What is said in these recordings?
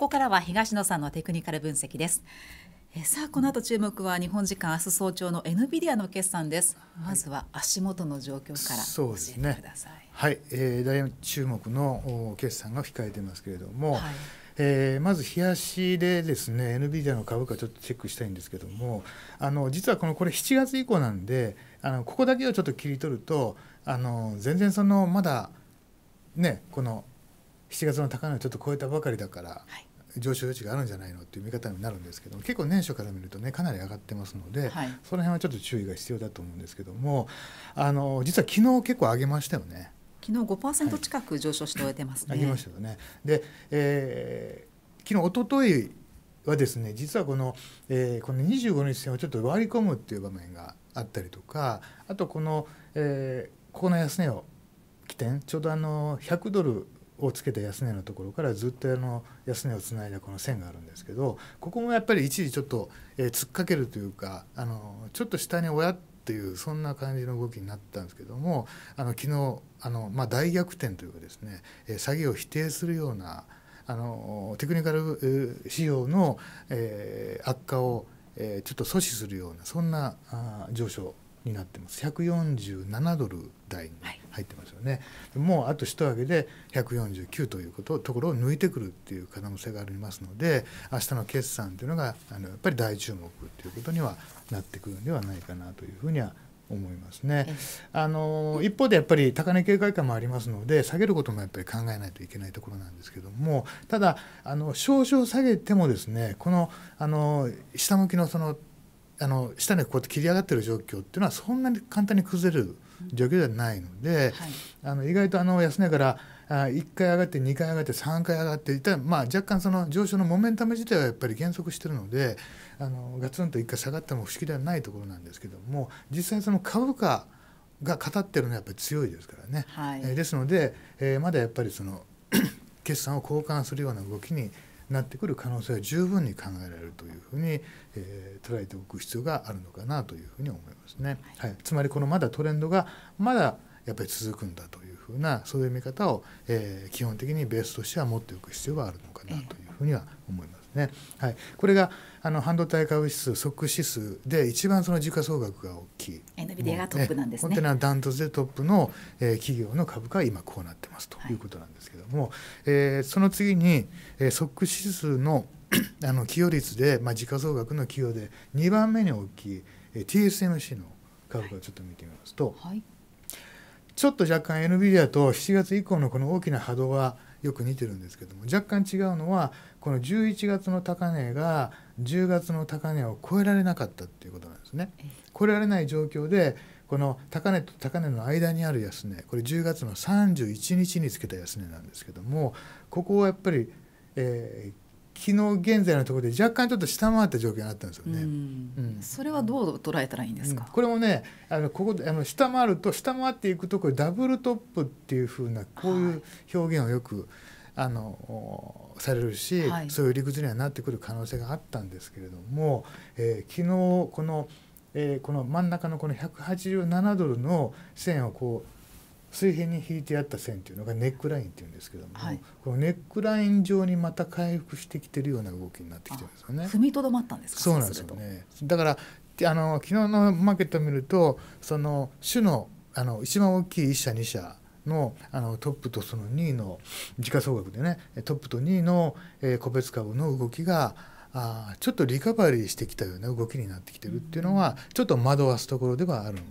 ここからは東野さんのテクニカル分析ですえさあこの後注目は日本時間明日早朝の NVIDIA の決算です、まずは足元の状況から教えてください、ね、はい、えー、大注目の決算が控えてますけれども、はい、えー、まず冷やしでですね NVIDIA の株価ちょっとチェックしたいんですけどもあの実はこのこれ7月以降なんであのここだけをちょっと切り取るとあの全然そのまだねこの7月の高値をちょっと超えたばかりだから、はい上昇余地があるんじゃないのっていう見方になるんですけど結構年初から見るとねかなり上がってますので、はい、その辺はちょっと注意が必要だと思うんですけどもあの実は昨日結構上げましたよね。昨日5%近く上昇しておいてますね。はい、上げましたよね。で、えー、昨日一昨日はですね実はこの,、えー、この25日線をちょっと割り込むっていう場面があったりとかあとこの、えー、ここの安値を起点ちょうどあの100ドルをつけた安値のところからずっとあの安値をつないだこの線があるんですけどここもやっぱり一時ちょっと、えー、突っかけるというかあのちょっと下に親っていうそんな感じの動きになったんですけどもあの昨日あの、まあ、大逆転というかですね、えー、詐欺を否定するようなあのテクニカル仕様の、えー、悪化を、えー、ちょっと阻止するようなそんなあ上昇になってます147ドル台に入ってますよね、はい、もうあと一上げで149ということところを抜いてくるっていう可能性がありますので明日の決算というのがあのやっぱり大注目ということにはなってくるんではないかなというふうには思いますね。あの一方でやっぱり高値警戒感もありますので下げることもやっぱり考えないといけないところなんですけどもただあの少々下げてもですねこのあの下向きのそのあの下にこうやって切り上がってる状況っていうのはそんなに簡単に崩れる状況ではないので、はい、あの意外とあの安値からあ1回上がって2回上がって3回上がっていたまあ、若干その上昇のモメンタム自体はやっぱり減速してるのであのガツンと1回下がっても不思議ではないところなんですけども実際その株価が語ってるのはやっぱり強いですからね、はい、えですので、えー、まだやっぱりその 決算を交換するような動きになってくる可能性は十分に考えられるというふうに、えー、捉えておく必要があるのかなというふうに思いますね。はい、つまりこのまだトレンドがまだやっぱり続くんだというふうなそういう見方を、えー、基本的にベースとしては持っておく必要があるのかなというふうには思いますね。はい、これがあの半導体株指数、即指数で一番その時価総額が大きい。がトップなんですね。本当にダントツでトップの、えー、企業の株価は今こうなってますということなんですけども、はい、えー、その次に、えー、即指数の あの寄与率で、まあ、時価総額の寄与で2番目に大きい、えー、TSMC の株価をちょっと見てみますと、はい、ちょっと若干 NVIDIA と7月以降のこの大きな波動はよく似てるんですけども若干違うのはこの11月の高値が10月の高値を超えられなかったっていうことなんですね。超えられない状況でこの高値と高値の間にある安値これ10月の31日につけた安値なんですけどもここをやっぱり、え昨日現在のところで若干ちょっと下回った状況になったんですよね。うん、それはどう捉えたらいいんですか。これもね、あのここであの下回ると下回っていくとこれダブルトップっていう風なこういう表現をよく、あのされるし、はい、そういう理屈にはなってくる可能性があったんですけれども、えー、昨日この、えー、この真ん中のこの187ドルの線をこう水平に引いてあった線っていうのがネックラインっていうんですけども、はい、このネックライン上にまた回復してきてるような動きになってきてるんですよね。踏みとどまったんですそうなんですよね。だからあの昨日のマーケットを見るとその種のあの一番大きい1社2社のあのトップとその2位の時価総額でねトップと2位の、えー、個別株の動きがあちょっとリカバリーしてきたような動きになってきてるっていうのは、うん、ちょっと惑わすところではあるん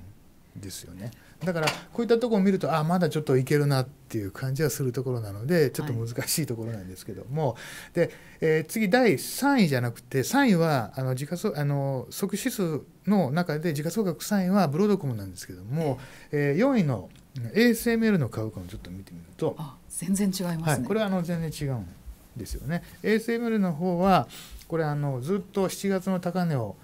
ですよねだからこういったとこを見るとあまだちょっといけるなっていう感じはするところなのでちょっと難しいところなんですけども、はい、でえー、次第3位じゃなくて3位はあの時価あの即指数の中で時価総額3位はブロードコムなんですけども、えー、4位の ASML の株価をちょっと見てみると全然違います、ねはい、これはあの全然違うんですよね。ASML の方はこれあのずっと7月の高値を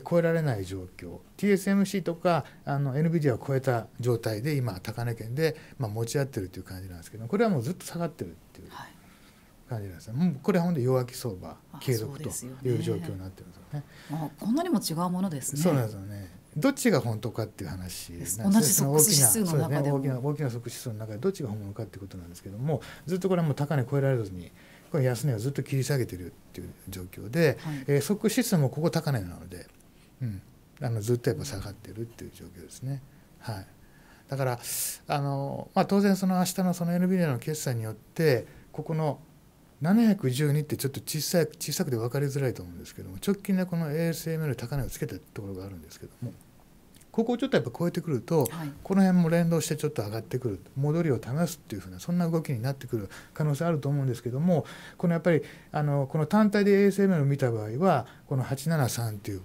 超えられない状況 TSMC とかあの NVIDIA を超えた状態で今高値圏で、まあ、持ち合ってるという感じなんですけどこれはもうずっと下がってるっていう感じなんですね、はい、もうこれは本当弱気相場継続という状況になってるんですよね。あ、ね、こんなにも違うものですね。そうなんですよねどっちが本当かっていう話なんです同じ即の中で大きな大きな即指数の中でどっちが本物かっていうことなんですけどもずっとこれはもう高値超えられずにこれ安値をずっと切り下げてるっていう状況で、はい、えー、即指数もここ高値なのでうん、あのずっとやっぱ下がってるっていう状況ですね。はい、だからあの、まあ、当然その明日のその n b a の決算によってここの712ってちょっと小さい小さくて分かりづらいと思うんですけども直近でこの ASML 高値をつけたところがあるんですけどもここをちょっとやっぱ超えてくると、はい、この辺も連動してちょっと上がってくる戻りを試すっていうふうなそんな動きになってくる可能性あると思うんですけどもこのやっぱりあのこの単体で ASML を見た場合はこの873っていう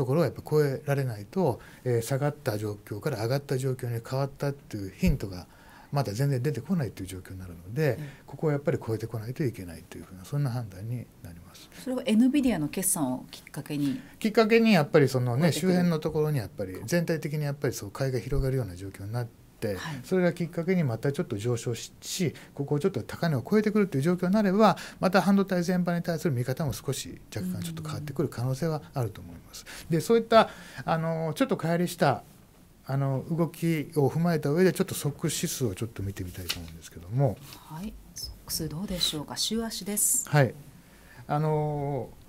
ところはやっぱ超えられないと、え下がった状況から上がった状況に変わったっていうヒントがまだ全然出てこないという状況になるので、ここはやっぱり超えてこないといけないというふうなそんな判断になります。それは NVIDIA の決算をきっかけにきっかけにやっぱりそのね周辺のところにやっぱり全体的にやっぱりそう買いが広がるような状況になって。、それがきっかけにまたちょっと上昇しここをちょっと高値を超えてくるという状況になればまた半導体全般に対する見方も少し若干ちょっと変わってくる可能性はあると思います。でそういったあのちょっと乖離したあの動きを踏まえた上でちょっと即指数をちょっと見てみたいと思うんですけども。はい、即数どうでしょうか。週足です。はい。あのー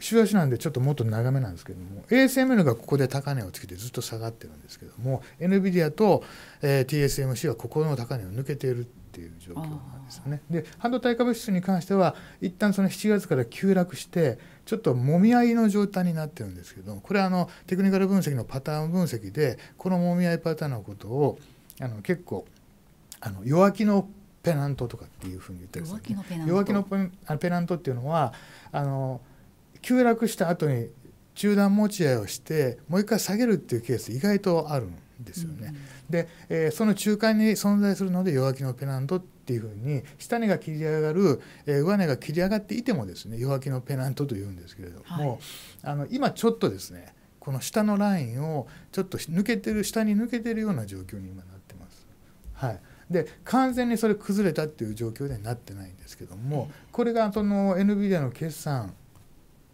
週足なんでちょっともっと長めなんですけども ASML がここで高値をつけてずっと下がってるんですけども NVIDIA と、えー、TSMC はここの高値を抜けているっていう状況なんですよね。で半導体株指に関しては一旦その7月から急落してちょっともみ合いの状態になってるんですけどもこれはあのテクニカル分析のパターン分析でこのもみ合いパターンのことをあの結構あの弱気のペナントとかっていうふうに言ったりする、ね、弱気のペナントっていうのはあの急落した後に中断持ち合いをしてもう一回下げるっていうケース意外とあるんですよね。うん、で、えー、その中間に存在するので弱気のペナントっていうふうに下値が切り上がる、えー、上値が切り上がっていてもですね弱気のペナントというんですけれども、はい、あの今ちょっとですねこの下のラインをちょっと抜けてる下に抜けてるような状況に今なってます。はい、で完全にそれ崩れたっていう状況ではなってないんですけども、これがその NVIDIA の決算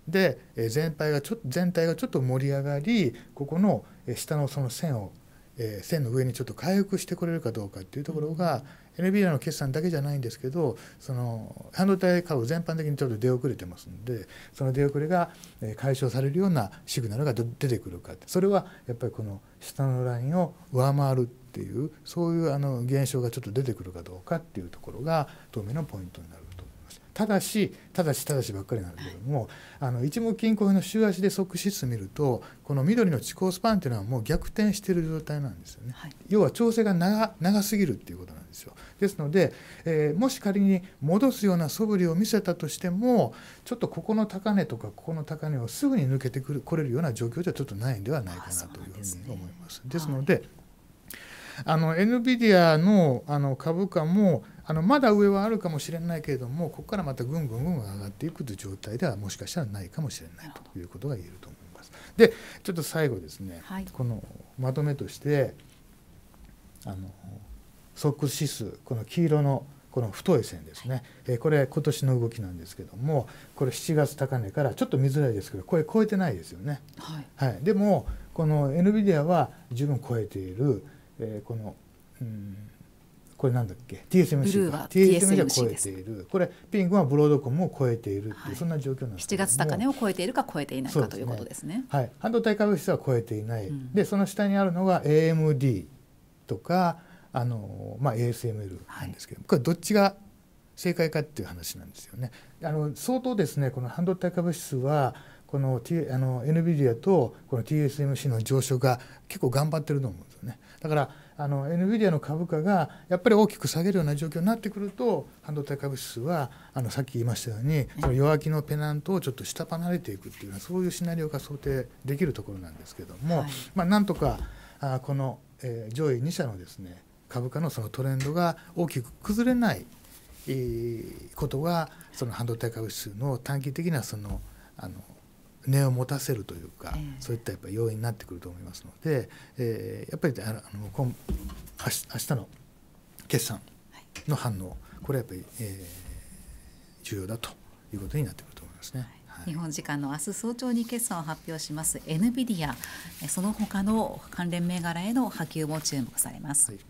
で全体がちょ全体がちょっと盛り上がりここの下のその線を線の上にちょっと回復してくれるかどうかっていうところが n b a の決算だけじゃないんですけどその半導体株全般的にちょっと出遅れてますのでその出遅れが解消されるようなシグナルが出てくるかそれはやっぱりこの下のラインを上回るっていうそういうあの現象がちょっと出てくるかどうかっていうところが当面のポイントになる。ただしただしただしばっかりなんだけども、あの一目均衡の週足で即指数見るとこの緑の地高スパンというのはもう逆転している状態なんですよね、はい、要は調整が長長すぎるっていうことなんですよですので、えー、もし仮に戻すような素振りを見せたとしてもちょっとここの高値とかここの高値をすぐに抜けてくるこれるような状況じゃちょっとないんではないかなというふうに思います。ですね、ですので、あの NVIDIA のあの株価もあのまだ上はあるかもしれないけれどもここからまたぐんぐんぐん上がっていくという状態ではもしかしたらないかもしれないということが言えると思います。でちょっと最後ですね、はい、このまとめとしてあのソックス指数この黄色のこの太い線ですね、えこれ今年の動きなんですけどもこれ7月高値からちょっと見づらいですけどこれ超えてないですよね。はい、はい、でもこの NVIDIA は十分超えている、えこの、うんこれなんだっけ TSMC が TSMC が超えているこれピンクはブロードコムを超えているっていう、はい、そんな状況なんです7月高値を超えているか超えていないか、ね、ということですねはい半導体株式は超えていない、うん、でその下にあるのが AMD とかあの、まあ、ASML なんですけど、はい、これどっちが正解かっていう話なんですよねあの相当ですねこの半導体株式はこの、T、あの NVIDIA とこの TSMC の上昇が結構頑張ってると思うんですよねだからあの NVIDIA の株価がやっぱり大きく下げるような状況になってくると半導体株指数はあのさっき言いましたようにその弱気のペナントをちょっと下離れていくっていうそういうシナリオが想定できるところなんですけども、はい、まあ、なんとかあこの、えー、上位2社のですね株価のそのトレンドが大きく崩れない、ことがその半導体株指数の短期的なそのあの根を持たせるというか、そういったやっぱ要因になってくると思いますので、えー、やっぱりあの今明日の決算の反応、これはやっぱり、えー、重要だということになってくると思いますね。はい日本時間の明日早朝に決算を発表しますエヌビディアその他の関連銘柄への波及も注目されます。はい